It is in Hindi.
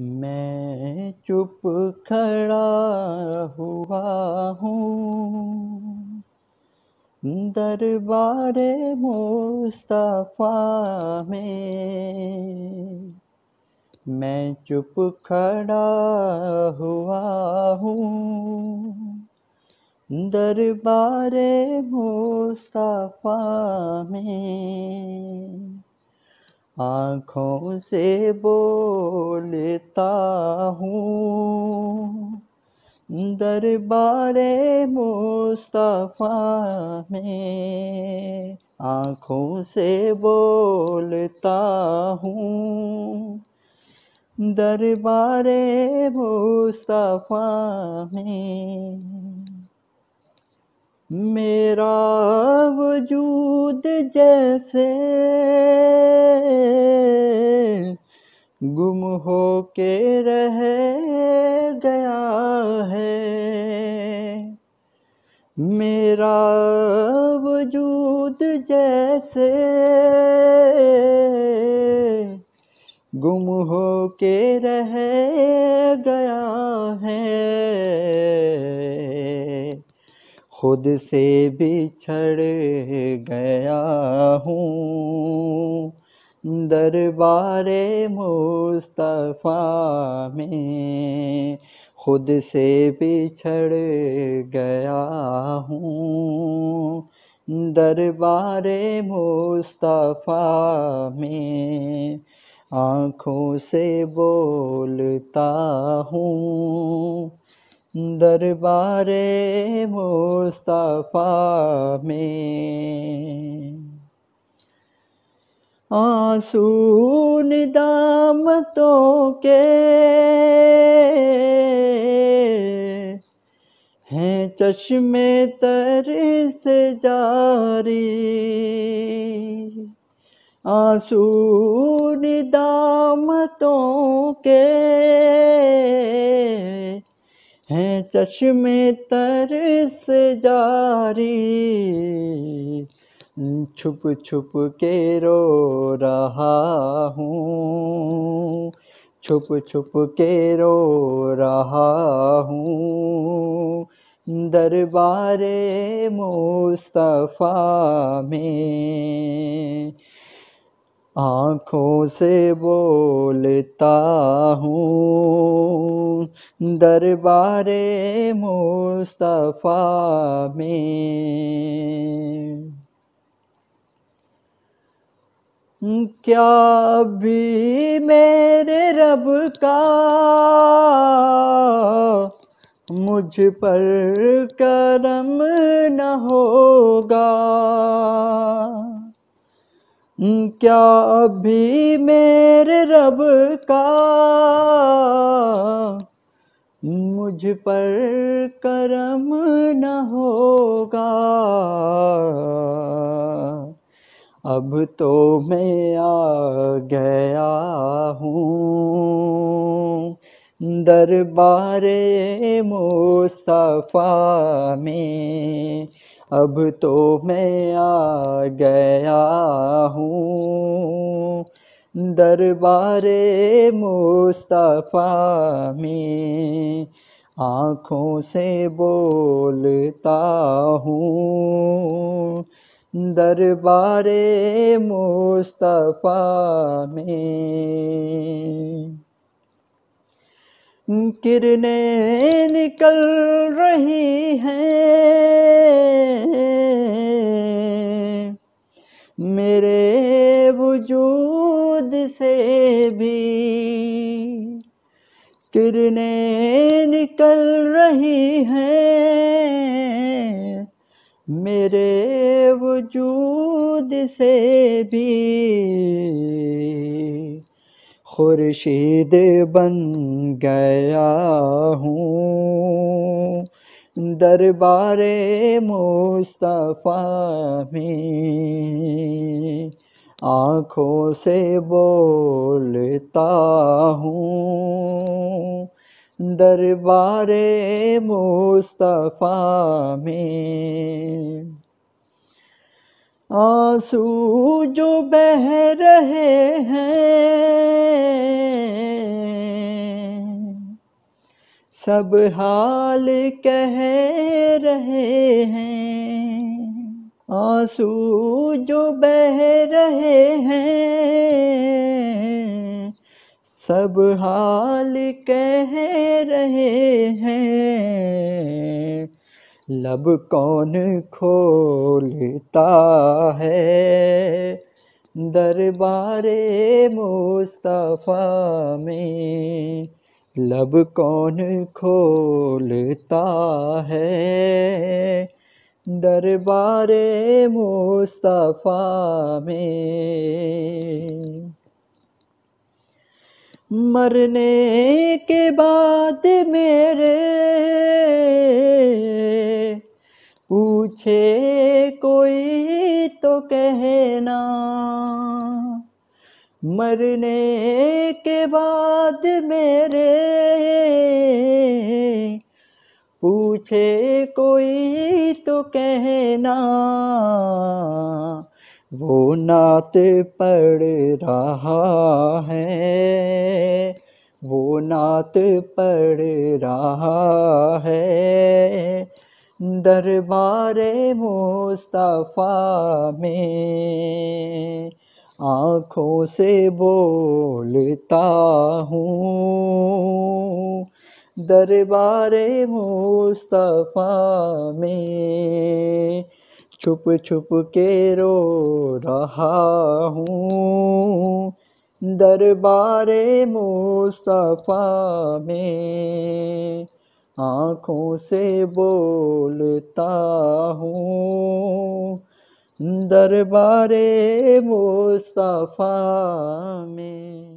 मैं चुप खड़ा हुआ हूँ दरबार मुस्तफ़ा में मैं चुप खड़ा हुआ हूँ दरबार मुस्तफ़ा में आँखों से बोलता हूँ दरबारे मुस्तफ़ा में आँखों से बोलता हूँ दरबारे मुस्तफ़ा में मेरा वजू खुद जैसे गुम हो के रह गया है मेरा वजूद जैसे गुम हो के रह गया है खुद से बिछड़ गया हूँ दरबार मुस्तफ़ा में खुद से बिछड़ गया हूँ दरबार मुस्तफ़ा में आँखों से बोलता हूँ दरबार मुस्तफ़ा में दाम तो के हैं चश्मे तर से जारी दाम तो के हैं चश्मे तर से जारी छुप छुप के रो रहा हूँ छुप छुप के रो रहा हूँ दरबारे मुस्तफ़ा में आँखों से बोलता हूँ दरबार मुस्तफ़ा में क्या भी मेरे रब का मुझ पर करम न होगा हम्म, क्या अभी मेरे रब का मुझ पर करम न होगा अब तो मैं आ गया हूँ दरबार मुस्तफ़ा में अब तो मैं आ गया हूँ दरबार मुस्तफ़ा में आँखों से बोलता हूँ दरबार मुस्तफ़ा में किरणें निकल रही हैं मेरे वजूद से भी किरणें निकल रही हैं मेरे वजूद से भी खुर्शीद बन गया हूँ दरबार मुस्तफ़ा में आँखों से बोलता हूँ दरबार मुस्तफ़ा में आंसू जो बह रहे हैं सब हाल कह रहे हैं आंसू जो बह रहे हैं सब हाल कह रहे हैं लब कौन खोलता है दरबारे मुस्तफ़ा में लब कौन खोलता है दरबारे मुस्तफ़ा में मरने के बाद मेरे पूछे कोई तो कहना मरने के बाद मेरे पूछे कोई तो कहना वो नात पढ़ रहा है वो नात पढ़ रहा है दरबार मुस्तफ़ा में आँखों से बोलता हूँ दरबार मुस्तफ़ा में छुप छुप के रो रहा हूँ दरबार मुस्तफ़ा में आँखों से बोलता हूँ दरबार मुस्तफ़ा में